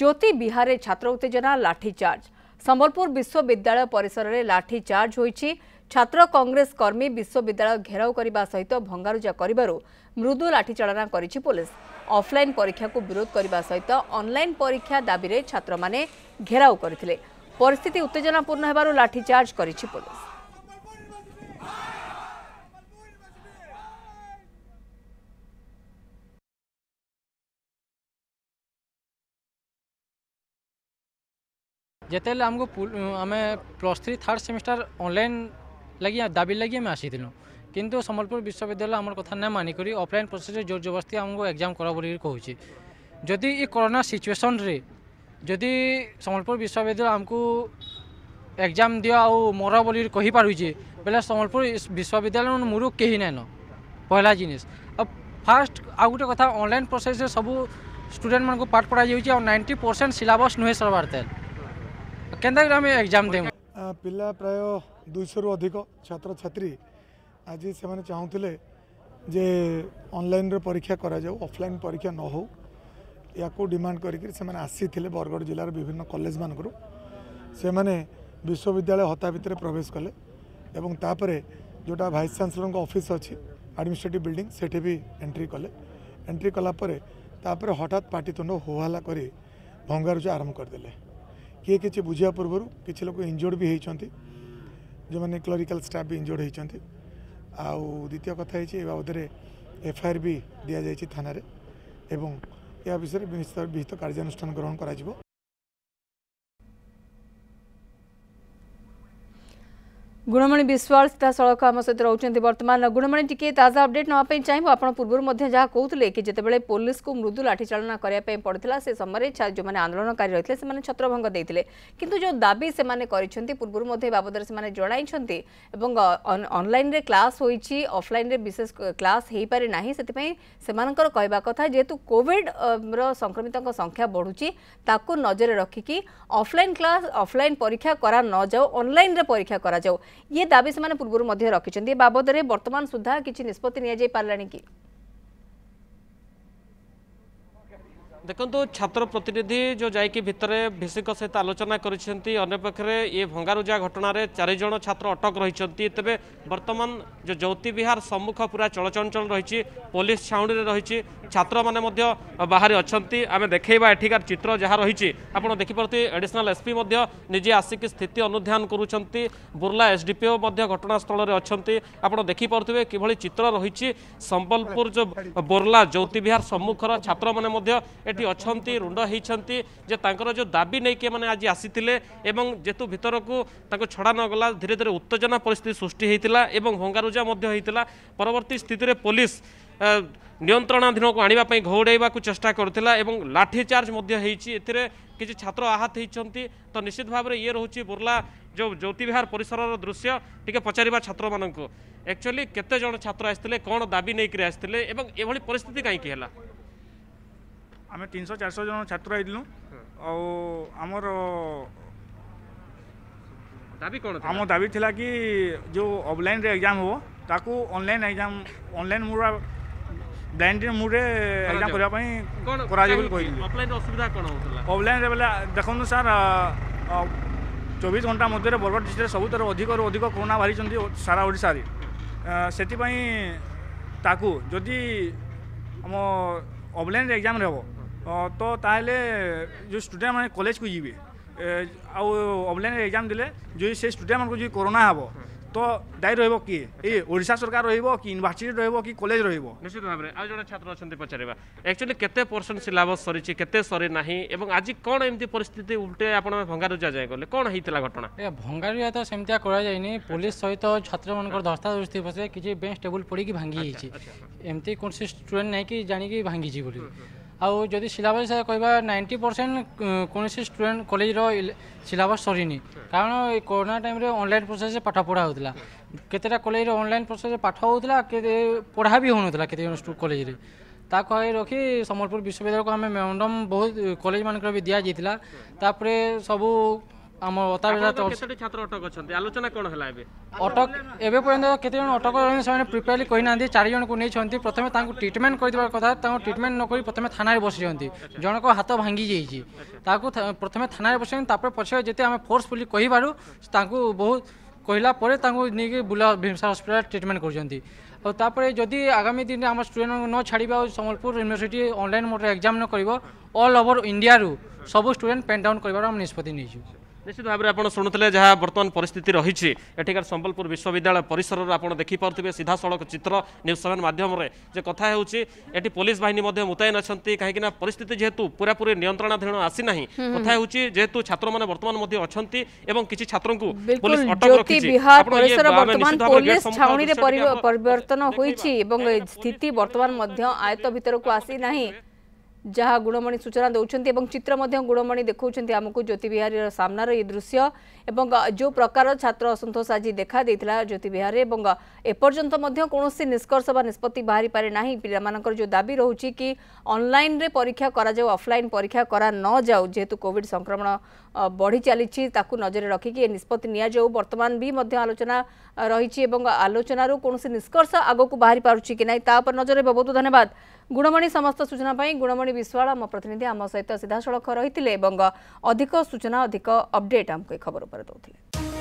জ্যোতি বিহারে ছাত্র উত্তেজনা লাঠিচার্জ সম্বলপুর বিশ্ববিদ্যালয় পরিসরের লাঠিচার্জ হয়েছে ছাত্র কংগ্রেস কর্মী বিশ্ববিদ্যালয় ঘেরাও করা সহিত ভঙ্গারুজা করবার মৃদু লাঠিচালনা করেছে পুলিশ অফলাইন পরীক্ষা বিরোধ করা সহিত অনলাইন পরীক্ষা দাবিরে ছাত্র মানে ঘেরাও করে পরিস্থিতি উত্তেজনাপূর্ণ হবার লাঠিচার্জ করেছে পুলিশ ଯେତେବେଳେ ଆମକୁ ଆମେ plus three third semester online ଲାଗି ଦାବି ଲାଗି ଆମେ ଆସିଥିଲୁ କିନ୍ତୁ ସମ୍ବଲପୁର ବିଶ୍ୱବିଦ୍ୟାଳୟ ଆମର କଥା ନା ମାନିକରି ଅଫଲାଇନ୍ ପ୍ରୋସେସ୍ରେ ଜୋର ଜବରଦସ୍ତି ଆମକୁ ଏକ୍ଜାମ୍ କର ବୋଲି କହୁଛି ଯଦି ଏ କରୋନା ସିଚୁଏସନ୍ରେ ଯଦି ସମ୍ବଲପୁର ବିଶ୍ୱବିଦ୍ୟାଳୟ ଆମକୁ ଏକ୍ଜାମ୍ ଦିଅ ଆଉ ମର ବୋଲି କହିପାରୁଛେ ବୋଲେ ସମ୍ବଲପୁର ବିଶ୍ୱବିଦ୍ୟାଳୟ ମୂରୁ କେହି ନାଇଁନ ପହଲା ଜିନିଷ ଆଉ ଫାର୍ଷ୍ଟ ଆଉ ଗୋଟେ କଥା ଅନଲାଇନ୍ ପ୍ରୋସେସ୍ରେ ସବୁ ଷ୍ଟୁଡେଣ୍ଟମାନଙ୍କୁ ପାଠ ପଢ଼ାଯାଉଛି ଆଉ ନାଇଣ୍ଟି ପରସେଣ୍ଟ ସିଲାବସ୍ ନୁହେଁ ସର୍ବାର୍ଥେଲ एग्जाम दे पा प्राय दुश रु अधिक छात्र छात्री आज से चाहूँ जे अनलाइन रे परीक्षा करा परीक्षा न हो या को डिमांड करके बरगढ़ जिलार विभिन्न कलेज मानकर से विश्वविद्यालय हता भितर प्रवेश कले जो भाइस चानसेलर अफिस् अच्छी आडमिनिस्ट्रेटिव बिल्डिंग से एंट्री कले एंट्री कलापर तापर हठात पार्टितुंड हो भंगारुजा आरंभ करदे କିଏ କିଛି ବୁଝିବା ପୂର୍ବରୁ କିଛି ଲୋକ ଇଞ୍ଜୋର୍ଡ଼ ବି ହୋଇଛନ୍ତି ଯେଉଁମାନେ କ୍ଲରିକାଲ ଷ୍ଟାଫ୍ ବି ଇଞ୍ଜୋର୍ଡ଼ ହୋଇଛନ୍ତି ଆଉ ଦ୍ୱିତୀୟ କଥା ହେଇଛି ଏ ବାବଦରେ ଏଫଆଇଆର୍ ବି ଦିଆଯାଇଛି ଥାନାରେ ଏବଂ ଏହା ବିଷୟରେ ବିହିତ କାର୍ଯ୍ୟାନୁଷ୍ଠାନ ଗ୍ରହଣ କରାଯିବ ગુણમણી બિસ્વાળ સીધા સળખ આમ સહિત રહુંત બર્તમાન ગુણમણી ટીકે તાજા અપડેટ નવા ચાહીબુ આપણ પૂર્વર જ્યાં કહુલે કે જેતବେଳେ પોલીસકુ મૃદુ લાઠીચાଳના કરવા પડીલા સે સમયે ଯେଉଁମାନେ ଆନ୍ଦୋଳନକାରୀ ରହିଥିଲେ ସେମାନେ ଛତ୍ରଭଙ୍ଗ ଦେଇଥିଲେ କିନ୍ତୁ ଯେଉଁ ଦାବି ସେମାନେ କରିଛନ୍ତି ପୂର୍ବରୁ ମଧ୍ୟ ଏ ବାବଦରେ ସେମାନେ ଜଣାଇଛନ୍ତି ଏବଂ ଅନଲାଇନ୍ରେ କ୍ଲାସ୍ ହୋଇଛି ଅଫଲାଇନ୍ରେ ବିଶେଷ କ୍ଲାସ୍ ହୋଇପାରି ନାହିଁ ସେଥିପାଇଁ ସେମାନଙ୍କର କହିବା କଥା ଯେହେତୁ କୋଭିଡ୍ର ସଂକ୍ରମିତଙ୍କ ସଂଖ୍ୟା ବଢ଼ୁଛି ତାକୁ ନଜରରେ ରଖିକି ଅଫଲାଇନ୍ କ୍ଲାସ୍ ଅଫଲାଇନ୍ ପରୀକ୍ଷା କରା ନଯାଉ ଅନଲାଇନ୍ରେ ପରୀକ୍ଷା କରାଯାଉ ये दावी से पूर्व रखिंट बाबद वर्तमान सुधा किसी निष्पत्ति पारा कि देखो छात्र प्रतिनिधि जो जाकि भितर भिसी सहित आलोचना करपक्ष भंगारुजा घटना चारिज छात्र अटक रही तेरे बर्तमान যে জ্যোতিবিহার সম্মুখ পুরা চলচঞ্চল রয়েছে পুলিশ ছাউনিরে রয়েছে ছাত্রমানে মধ্য বাহারে অনেক আমি দেখাইবা এঠিকার চিত্র যা রয়েছে আপনার দেখিপারে এডিশনাল এসপি মধ্য নিজে আসিকি স্থিতি অনুধ্যান করছেন বুর্লা এসডিপিও মধ্য ঘটনাস্থলের অনেক আপনার দেখিপারে কিভাবে চিত্র রয়েছে সম্বলপুর যে বুর্লা জ্যোতিবিহার সম্মুখর ছাত্রমানে মধ্য এটি অনেক রুণ্ড হয়েছেন যে তাঁর যে দাবি নেই মানে আজ আসিলে এবং যেহেতু ভিতরকু তাঁর ছড়া নগলা ধীরে ধীরে উত্তেজনা পরিস্থিতি সৃষ্টি হয়েছিল এবং ভঙ্গারুজা ପରାଜୟ ମଧ୍ୟ ହୋଇଥିଲା ପରବର୍ତ୍ତୀ ସ୍ଥିତିରେ ପୋଲିସ ନିୟନ୍ତ୍ରଣାଧୀନକୁ ଆଣିବା ପାଇଁ ଘଉଡ଼ାଇବାକୁ ଚେଷ୍ଟା କରୁଥିଲା ଏବଂ ଲାଠିଚାର୍ଜ ମଧ୍ୟ ହୋଇଛି ଏଥିରେ କିଛି ଛାତ୍ର ଆହତ ହୋଇଛନ୍ତି ତ ନିଶ୍ଚିତ ଭାବରେ ଇଏ ରହୁଛି ବୁର୍ଲା ଯେଉଁ ଜ୍ୟୋତିବିହାର ପରିସରର ଦୃଶ୍ୟ ଟିକେ ପଚାରିବା ଛାତ୍ରମାନଙ୍କୁ ଆକ୍ଚୁଆଲି କେତେ ଜଣ ଛାତ୍ର ଆସିଥିଲେ କ'ଣ ଦାବି ନେଇକରି ଆସିଥିଲେ ଏବଂ ଏଭଳି ପରିସ୍ଥିତି କାହିଁକି ହେଲା ଆମେ ତିନିଶହ ଚାରିଶହ ଜଣ ଛାତ୍ର ହେଇଥିଲୁ ଆଉ ଆମର দাবি କ'ଣ ଆମ ଦାବି ଥିଲା କି ଯେଉଁ ଅଫଲାଇନ୍ରେ ଏକ୍ଜାମ୍ ହେବ ତାକୁ ଅନଲାଇନ୍ ଏକ୍ଜାମ୍ ଅନଲାଇନ୍ ମୁଡ଼୍ର ବ୍ଲାଇଣ୍ଡ ମୁଡ଼୍ରେ ଏକ୍ଜାମ୍ କରିବା ପାଇଁ କରାଯିବ ବୋଲି କହିଥିଲି ଅଫଲାଇନ୍ ଅସୁବିଧା କ'ଣ ହେଉଥିଲା ଅଫଲାଇନ୍ରେ ବେଲେ ଦେଖନ୍ତୁ ସାର୍ ଚବିଶ ଘଣ୍ଟା ମଧ୍ୟରେ ବରଗଡ଼ ଡିଷ୍ଟ୍ରିକ୍ଟରେ ସବୁଥିରେ ଅଧିକରୁ ଅଧିକ କରୋନା ବାହାରିଛନ୍ତି ସାରା ଓଡ଼ିଶାରେ ସେଥିପାଇଁ ତାକୁ ଯଦି ଆମ ଅଫଲାଇନ୍ରେ ଏକ୍ଜାମ୍ ହେବ ତ ତାହେଲେ ଯେଉଁ ଷ୍ଟୁଡେଣ୍ଟମାନେ କଲେଜକୁ ଯିବେ ଆଉ ଅଫଲାଇନ୍ ଏକ୍ଜାମ୍ ଦେଲେ ଯଦି ସେ ଷ୍ଟୁଡେଣ୍ଟମାନଙ୍କୁ ଯଦି କରୋନା ହେବ ତ ଦାୟୀ ରହିବ କିଏ ଏ ଓଡ଼ିଶା ସରକାର ରହିବ କି ୟୁନିଭର୍ସିଟି ରହିବ କି କଲେଜ ରହିବ ନିଶ୍ଚିତ ଭାବରେ ଆଉ ଜଣେ ଛାତ୍ର ଅଛନ୍ତି ପଚାରିବା ଆକ୍ଚୁଆଲି କେତେ ପରସେଣ୍ଟ ସିଲାବସ୍ ସରିଛି କେତେ ସରି ନାହିଁ ଏବଂ ଆଜି କ'ଣ ଏମିତି ପରିସ୍ଥିତି ଉଲ୍ଟେ ଆପଣ ଭଙ୍ଗାରୁଜା ଯାଏ ଗଲେ କ'ଣ ହେଇଥିଲା ଘଟଣା ଏ ଭଙ୍ଗାରୁଜା ତ ସେମିତିଆ କରାଯାଇନି ପୋଲିସ ସହିତ ଛାତ୍ରମାନଙ୍କର ଧସ୍ତାଧସ୍ତି ଫସରେ କିଛି ବେଞ୍ଚ ଟେବୁଲ ପଡ଼ିକି ଭାଙ୍ଗି ଯାଇଛି ଏମିତି କୌଣସି ଷ୍ଟୁଡେଣ୍ଟ ନାହିଁ କି ଜାଣିକି ଭାଙ୍ଗିଛି ବୋଲି ଆଉ ଯଦି ସିଲାବସ୍ ହିସାବରେ କହିବା ନାଇଣ୍ଟି ପରସେଣ୍ଟ କୌଣସି ଷ୍ଟୁଡେଣ୍ଟ କଲେଜର ସିଲାବସ୍ ସରିନି କାରଣ ଏ କରୋନା ଟାଇମ୍ରେ ଅନଲାଇନ୍ ପ୍ରୋସେସ୍ରେ ପାଠ ପଢ଼ା ହେଉଥିଲା କେତେଟା କଲେଜରେ ଅନଲାଇନ୍ ପ୍ରୋସେସ୍ରେ ପାଠ ହେଉଥିଲା କେତେ ପଢ଼ା ବି ହେଉନଥିଲା କେତେଜଣ କଲେଜରେ ତାକୁ ଆଗରେ ରଖି ସମ୍ବଲପୁର ବିଶ୍ୱବିଦ୍ୟାଳୟକୁ ଆମେ ମେମୋରାଣ୍ଡମ୍ ବହୁତ କଲେଜମାନଙ୍କର ବି ଦିଆଯାଇଥିଲା ତାପରେ ସବୁ ଆମ ଅତା ବେଲା କେତୋଟି ଛାତ୍ର ଅଟକ ଅଛନ୍ତି ଆଲୋଚନା କ'ଣ ହେଲା ଏବେ ଅଟକ ଏବେ ପର୍ଯ୍ୟନ୍ତ କେତେ ଜଣ ଅଟକ ରହିଛନ୍ତି ସେମାନେ ପ୍ରିପେୟାରଲି କହିନାହାନ୍ତି ଚାରି ଜଣଙ୍କୁ ନେଇଛନ୍ତି ପ୍ରଥମେ ତାଙ୍କୁ ଟ୍ରିଟମେଣ୍ଟ କରିଦେବା କଥା ତାଙ୍କୁ ଟ୍ରିଟମେଣ୍ଟ ନ କରି ପ୍ରଥମେ ଥାନାରେ ବସିଛନ୍ତି ଜଣକ ହାତ ଭାଙ୍ଗି ଯାଇଛି ତାକୁ ପ୍ରଥମେ ଥାନାରେ ବସିଛନ୍ତି ତାପରେ ପଛରେ ଯେତେ ଆମେ ଫୋର୍ସଫୁଲି କହିବାରୁ ତାଙ୍କୁ ବହୁତ କହିଲା ପରେ ତାଙ୍କୁ ନେଇକି ବୁଲା ଭୀମସାର ହସ୍ପିଟାଲ ଟ୍ରିଟମେଣ୍ଟ କରୁଛନ୍ତି ଆଉ ତାପରେ ଯଦି ଆଗାମୀ ଦିନରେ ଆମ ଷ୍ଟୁଡେଣ୍ଟଙ୍କୁ ନ ଛାଡ଼ିବା ଆଉ ସମ୍ବଲପୁର ୟୁନିଭର୍ସିଟି ଅନଲାଇନ୍ ମୋଡ଼ରେ ଏକ୍ଜାମ୍ ନ କରିବ ଅଲ୍ ଓଭର୍ ଇଣ୍ଡିଆରୁ ସବୁ ଷ୍ଟୁଡେଣ୍ଟ ପେନ୍ ଡାଉନ୍ କରିବାର ଆମେ ନିଷ୍ପତ୍ତି ନେଇଛୁ নিশ্চিত ভাবে আপনার শুণুলে যা বর্তমান পরিস্থিতি রয়েছে এঠিকার সম্বলপুর বিশ্ববিদ্যালয় পরিসর আপনার দেখিপারে সড়ক চিত্র নিউজ সেভেন মাধ্যমে যে কথা হচ্ছে এটি পুলিশ বাহিনী মুতায়ন অনেক কিন্তু না পরিস্থিতি যেহেতু পুরাপুরি নিয়ন্ত্রণাধীন আসি না কথা হচ্ছে যেহেতু ছাত্র মানে বর্তমান অনেক এবং কিছু ছাত্র পরিবর্তন হয়েছে এবং স্থিতি বর্তমান আয়ত্ত ভিতরক আসি না ଯାହା ଗୁଣମଣି ସୂଚନା ଦେଉଛନ୍ତି ଏବଂ ଚିତ୍ର ମଧ୍ୟ ଗୁଣମଣି ଦେଖାଉଛନ୍ତି ଆମକୁ ଜ୍ୟୋତିବିହାରୀର ସାମ୍ନାର ଏ ଦୃଶ୍ୟ ଏବଂ ଯେଉଁ ପ୍ରକାର ଛାତ୍ର ଅସନ୍ତୋଷ ଆଜି ଦେଖାଦେଇଥିଲା ଜ୍ୟୋତିବିହାରରେ ଏବଂ ଏପର୍ଯ୍ୟନ୍ତ ମଧ୍ୟ କୌଣସି ନିଷ୍କର୍ଷ ବା ନିଷ୍ପତ୍ତି ବାହାରି ପାରେ ନାହିଁ ପିଲାମାନଙ୍କର ଯେଉଁ ଦାବି ରହୁଛି କି ଅନଲାଇନ୍ରେ ପରୀକ୍ଷା କରାଯାଉ ଅଫଲାଇନ୍ ପରୀକ୍ଷା କରା ନ ଯାଉ ଯେହେତୁ କୋଭିଡ଼ ସଂକ୍ରମଣ ବଢ଼ି ଚାଲିଛି ତାକୁ ନଜରରେ ରଖିକି ଏ ନିଷ୍ପତ୍ତି ନିଆଯାଉ ବର୍ତ୍ତମାନ ବି ମଧ୍ୟ ଆଲୋଚନା ରହିଛି ଏବଂ ଆଲୋଚନାରୁ କୌଣସି ନିଷ୍କର୍ଷ ଆଗକୁ ବାହାରି ପାରୁଛି କି ନାହିଁ ତା ଉପରେ ନଜର ରହିବ ବହୁତ ଧନ୍ୟବାଦ ଗୁଣମଣି ସମସ୍ତ ସୂଚନା ପାଇଁ ଗୁଣମଣି ବିଶ୍ୱାଳ ଆମ ପ୍ରତିନିଧି ଆମ ସହିତ ସିଧାସଳଖ ରହିଥିଲେ ଏବଂ ଅଧିକ ସୂଚନା ଅଧିକ ଅପଡେଟ୍ ଆମକୁ ଏ ଖବର ଉପରେ ଦେଉଥିଲେ